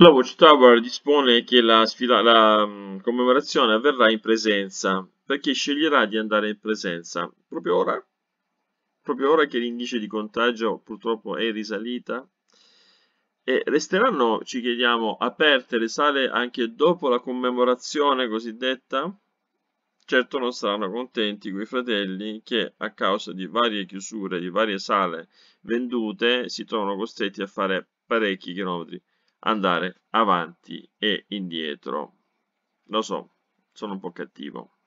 La Watchtower dispone che la, sfida, la mm, commemorazione avverrà in presenza, perché sceglierà di andare in presenza. Proprio ora, proprio ora che l'indice di contagio purtroppo è risalita, e resteranno, ci chiediamo, aperte le sale anche dopo la commemorazione cosiddetta? Certo non saranno contenti quei fratelli che a causa di varie chiusure, di varie sale vendute, si trovano costretti a fare parecchi chilometri andare avanti e indietro. Lo so, sono un po' cattivo.